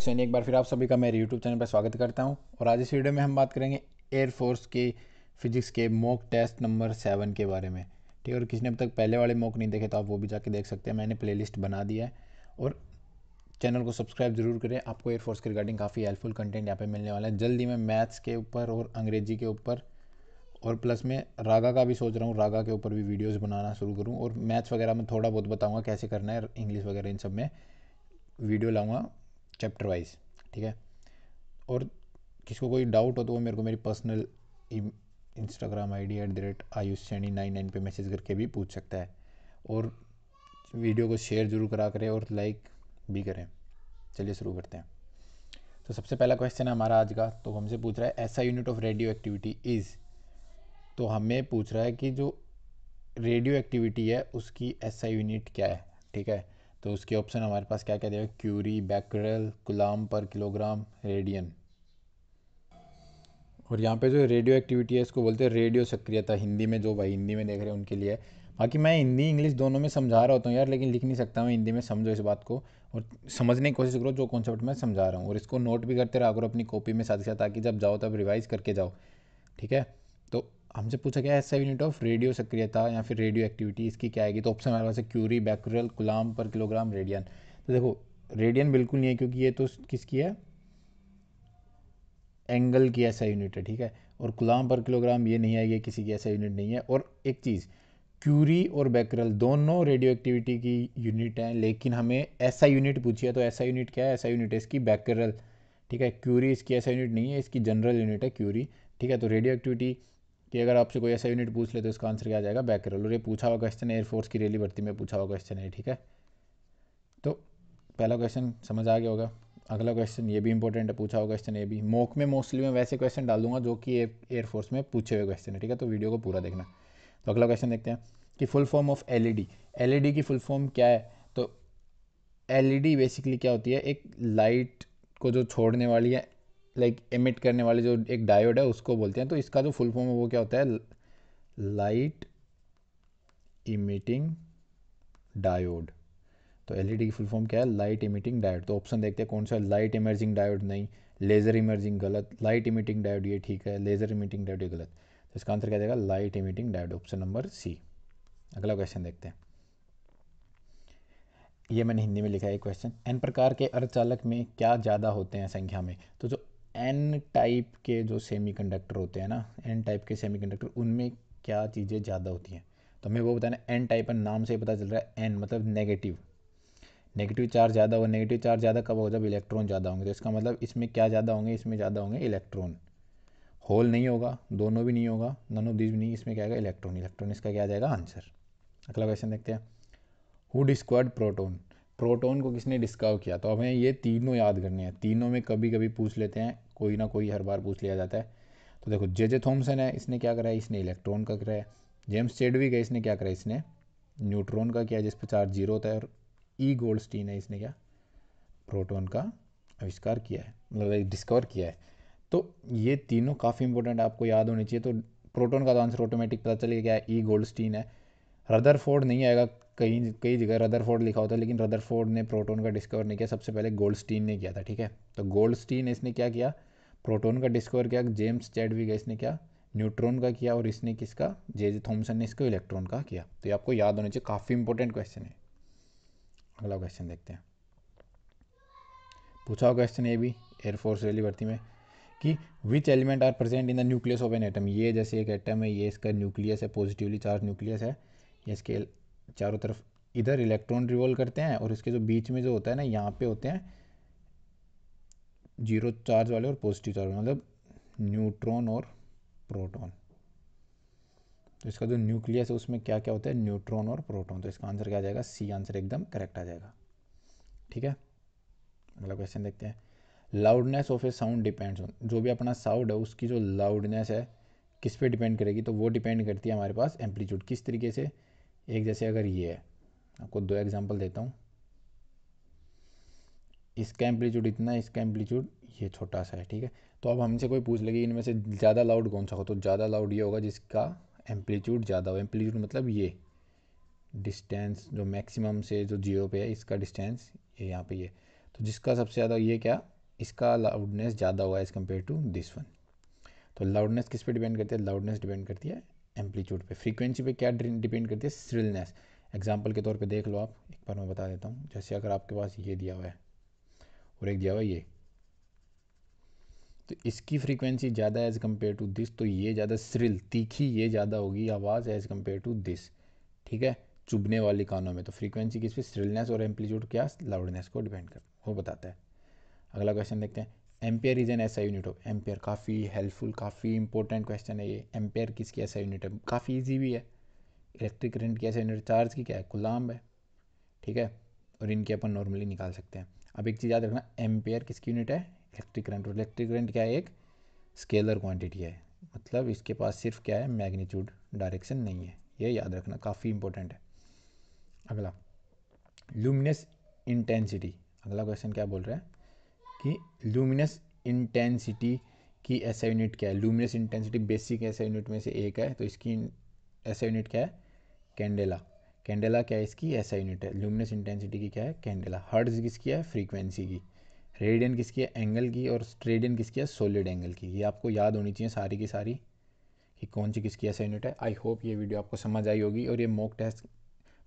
सैनी एक बार फिर आप सभी का मेरे यूट्यूब चैनल पर स्वागत करता हूं और आज इस वीडियो में हम बात करेंगे एयरफोर्स के फिजिक्स के मॉक टेस्ट नंबर सेवन के बारे में ठीक है और किसी ने अब तक पहले वाले मॉक नहीं देखे तो आप वो भी जाके देख सकते हैं मैंने प्लेलिस्ट बना दिया है और चैनल को सब्सक्राइब जरूर करें आपको एयरफोर्स के रिगार्डिंग काफ़ी हेल्पफुल कंटेंट यहाँ पर मिलने वाला है जल्दी मैं मैथ्स के ऊपर और अंग्रेजी के ऊपर और प्लस मैं रागा का भी सोच रहा हूँ रागा के ऊपर भी वीडियोज़ बनाना शुरू करूँ और मैथ्स वगैरह में थोड़ा बहुत बताऊँगा कैसे करना है इंग्लिश वगैरह इन सब में वीडियो लाऊंगा चैप्टर वाइज ठीक है और किसी को कोई डाउट हो तो वो मेरे को मेरी personal Instagram I D at the rate Ayush Saini nine nine पर मैसेज करके भी पूछ सकता है और वीडियो को शेयर जरूर करा करें और लाइक भी करें चलिए शुरू करते हैं तो सबसे पहला क्वेश्चन है हमारा आज का तो हमसे पूछ रहा है ऐसा unit of radioactivity is तो हमें पूछ रहा है कि जो रेडियो एक्टिविटी है उसकी ऐसा यूनिट क्या है ठीक है तो उसके ऑप्शन हमारे पास क्या क्या दिया क्यूरी बैकरल गुलाम पर किलोग्राम रेडियन और यहाँ पे जो रेडियो एक्टिविटी है इसको बोलते हैं रेडियो सक्रियता हिंदी में जो भाई हिंदी में देख रहे हैं उनके लिए बाकी मैं हिंदी इंग्लिश दोनों में समझा रहा होता हूँ यार लेकिन लिख नहीं सकता मैं हिंदी में समझो इस बात को और समझने की कोशिश करो जो कॉन्सेप्ट मैं समझा रहा हूँ और इसको नोट भी करते रहो अगर अपनी कॉपी में साथ ही साथ ताकि जब जाओ तब रिवाइज़ करके जाओ ठीक है तो हमसे पूछा गया ऐसा यूनिट ऑफ रेडियो सक्रियता या फिर रेडियो एक्टिविटी इसकी क्या आएगी तो ऑप्शन हमारे पास है क्यूरी बैक्यूरल गुलाम पर किलोग्राम रेडियन तो देखो रेडियन बिल्कुल नहीं है क्योंकि ये तो किसकी है एंगल की ऐसा यूनिट है ठीक है और गुलाम पर किलोग्राम ये नहीं आएगी किसी की ऐसा यूनिट नहीं है और एक चीज़ क्यूरी और बैकरल दोनों रेडियो एक्टिविटी की यूनिट हैं लेकिन हमें ऐसा यूनिट पूछी है तो ऐसा यूनिट क्या है ऐसा यूनिट है इसकी बैक्रल ठीक है क्यूरी इसकी ऐसा यूनिट नहीं है इसकी जनरल यूनिट है क्यूरी ठीक है तो रेडियो एक्टिविटी कि अगर आपसे कोई ऐसा यूनिट पूछ ले तो इसका आंसर क्या आ जाएगा बैकरल और ये पूछा हुआ क्वेश्चन है एयरफोर्स की रेली भर्ती में पूछा हुआ क्वेश्चन है ठीक है तो पहला क्वेश्चन समझ आ गया होगा अगला क्वेश्चन ये भी इंपॉर्टेंट है पूछा हुआ क्वेश्चन ये भी मोक में मोस्टली मैं वैसे क्वेश्चन डाल दूंगा जो कि एयरफोर्स में पूछे हुए क्वेश्चन है ठीक है तो वीडियो को पूरा देखना तो अगला क्वेश्चन देखते हैं कि full form of E D की फुल फॉर्म क्या है तो डी बेसिकली e क्या होती है एक लाइट को जो छोड़ने वाली है लाइक एमिट करने वाले जो एक डायोड है उसको बोलते हैं तो इसका जो फुल फॉर्म है वो क्या होता है लाइट इमिटिंग डायोड तो एलईडी e की फुल फॉर्म क्या है लाइट इमिटिंग डायोड तो ऑप्शन देखते हैं कौन सा लाइट इमर्जिंग डायोड नहीं लेज़र इमर्जिंग गलत लाइट इमिटिंग डायोड ये ठीक है लेज़र इमिटिंग डायोड ये गलत तो इसका आंसर क्या जाएगा light emitting diode option number C अगला क्वेश्चन देखते हैं ये मैंने हिंदी में लिखा है क्वेश्चन एन प्रकार के अर्धचालक में क्या ज़्यादा होते हैं संख्या में तो जो एन टाइप के जो सेमीकंडक्टर होते हैं ना एन टाइप के सेमीकंडक्टर उनमें क्या चीज़ें ज़्यादा होती हैं तो हमें वो बताना एन टाइप नाम से ही पता चल रहा है एन मतलब नेगेटिव नेगेटिव चार्ज ज़्यादा होगा नेगेटिव चार्ज ज़्यादा कब होगा जब इलेक्ट्रॉन ज़्यादा होंगे तो इसका मतलब इसमें क्या ज़्यादा होंगे इसमें ज़्यादा होंगे इलेक्ट्रॉन होल नहीं होगा दोनों भी नहीं होगा नन ऑफ दिस भी नहीं इसमें क्या आएगा इलेक्ट्रॉन इलेक्ट्रॉन इसका क्या आ जाएगा आंसर अगला क्वेश्चन देखते हैं हु स्क्वाड प्रोटोन प्रोटॉन को किसने डिस्कवर किया तो हमें ये तीनों याद करने हैं तीनों में कभी कभी पूछ लेते हैं कोई ना कोई हर बार पूछ लिया जाता है तो देखो जे जे थॉम्सन है इसने क्या करा है इसने इलेक्ट्रॉन का करा है जेम्स चेडविक है इसने क्या करा है इसने न्यूट्रॉन का किया जिस पर चार्ज जीरो होता है और ई गोल्डस्टीन है इसने क्या प्रोटोन का आविष्कार किया है मतलब डिस्कवर किया है तो ये तीनों काफ़ी इंपॉर्टेंट आपको याद होनी चाहिए तो प्रोटोन का तो आंसर ऑटोमेटिक पता चल गया क्या है ई गोल्डस्टीन है रदरफोर्ड नहीं आएगा कई कई जगह रदरफोर्ड लिखा होता है लेकिन रदरफोर्ड ने प्रोटोन का डिस्कवर नहीं किया सबसे पहले स्टीन ने किया था ठीक है तो गोल्ड ने इसने क्या किया प्रोटोन का डिस्कवर किया जेम्स चैडविग इसने क्या न्यूट्रॉन का किया और इसने किसका जे जे थॉमसन ने इसको इलेक्ट्रॉन का किया तो ये आपको याद होना चाहिए काफ़ी इंपॉर्टेंट क्वेश्चन है अगला क्वेश्चन देखते हैं पूछा क्वेश्चन ये भी एयरफोर्स रैली भर्ती में कि which element are present in the nucleus of an atom ये जैसे एक एटम है ये इसका न्यूक्लियस है पॉजिटिवली चार्ज न्यूक्लियस है इसके चारों तरफ इधर इलेक्ट्रॉन रिवॉल्व करते हैं और इसके जो बीच में जो होता है ना यहाँ पे होते हैं जीरो चार्ज वाले और पॉजिटिव चार्ज मतलब न्यूट्रॉन और प्रोटॉन तो इसका जो न्यूक्लियस है उसमें क्या क्या होता है न्यूट्रॉन और प्रोटॉन तो इसका आंसर क्या आ जाएगा सी आंसर एकदम करेक्ट आ जाएगा ठीक है अगला मतलब क्वेश्चन देखते हैं loudness of a sound depends on जो भी अपना साउंड है उसकी जो लाउडनेस है किस पे डिपेंड करेगी तो वो डिपेंड करती है हमारे पास एम्पलीट्यूड किस तरीके से एक जैसे अगर ये है आपको दो एग्जांपल देता हूँ इसका एम्पलीट्यूड इतना इसका एम्पलीट्यूड ये छोटा सा है ठीक है तो अब हमसे कोई पूछ लेगी इनमें से ज़्यादा लाउड कौन सा हो तो ज़्यादा लाउड ये होगा जिसका एम्पलीट्यूड ज़्यादा हो एम्पलीट्यूड मतलब ये डिस्टेंस जो मैक्सिमम से जो जीरो पे है इसका डिस्टेंस ये यहाँ पे ये तो जिसका सबसे ज़्यादा ये क्या इसका लाउडनेस ज़्यादा हुआ as compare to this one तो लाउडनेस किस पे डिपेंड करती है लाउडनेस डिपेंड करती है एम्पलीट्यूड पे फ्रीक्वेंसी पे क्या डिपेंड करती है स्ट्रिलनेस एग्जाम्पल के तौर पे देख लो आप एक बार मैं बता देता हूँ जैसे अगर आपके पास ये दिया हुआ है और एक दिया हुआ है ये तो इसकी फ्रीक्वेंसी ज़्यादा एज़ कम्पेयर टू दिस तो ये ज़्यादा स्रिल तीखी ये ज़्यादा होगी आवाज़ एज़ कम्पेयर टू दिस ठीक है चुभने वाली कानों में तो फ्रीक्वेंसी किस पे स्ट्रिलनेस और एम्पलीट्यूड क्या लाउडनेस को डिपेंड कर वो बताता है अगला क्वेश्चन देखते हैं ampere is an SI unit हो एम्पेयर काफ़ी हेल्पफुल काफ़ी इंपॉर्टेंट क्वेश्चन है ये एम्पेयर किसकी ऐसा यूनिट है काफ़ी ईजी भी है इलेक्ट्रिक करंट की ऐसा यूनिट चार्ज की क्या है गुलाम है ठीक है और इनके अपन नॉर्मली निकाल सकते हैं अब एक चीज़ याद रखना एम्पेयर किसकी यूनिट है इलेक्ट्रिक करंट और इलेक्ट्रिक करंट क्या है एक स्केलर क्वान्टिटी है मतलब इसके पास सिर्फ क्या है मैग्नीट्यूड डायरेक्शन नहीं है ये याद रखना काफ़ी इंपॉर्टेंट है अगला लुमिनस इंटेंसिटी अगला क्वेश्चन क्या बोल रहा है कि लूमिनस इंटेंसिटी की ऐसा यूनिट क्या है luminous intensity basic SI unit में से एक है तो इसकी ऐसा यूनिट क्या है कैंडेला कैंडेला क्या है इसकी ऐसा यूनिट है लूमिनस इंटेंसिटी की क्या है कैंडेला हर्ड्स किसकी है फ्रीक्वेंसी की रेडियन किसकी है एंगल की और रेडियन किसकी है सॉलिड एंगल की ये आपको याद होनी चाहिए सारी की सारी कि कौन सी किसकी ऐसा यूनिट है आई होप ये वीडियो आपको समझ आई होगी और ये मॉक टेस्ट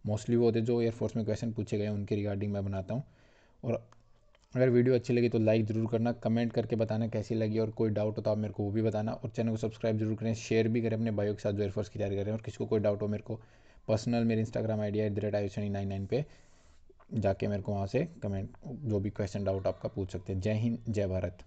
मोस्टली वो होते जो एयरफोर्स में क्वेश्चन पूछे गए उनके रिगार्डिंग मैं बनाता हूँ और अगर वीडियो अच्छी लगी तो लाइक ज़रूर करना कमेंट करके बताना कैसी लगी और कोई डाउट हो तो आप मेरे को वो भी बताना और चैनल को सब्सक्राइब जरूर करें शेयर भी करें अपने बायो के साथ जो एयरफोर्स की तैयारी करें और किसी को कोई डाउट हो मेरे को पर्सनल मेरे Instagram ID at the rate Ayushni nine nine पर जाके मेरे को वहाँ से कमेंट जो भी क्वेश्चन डाउट आपका पूछ सकते हैं जय हिंद जय भारत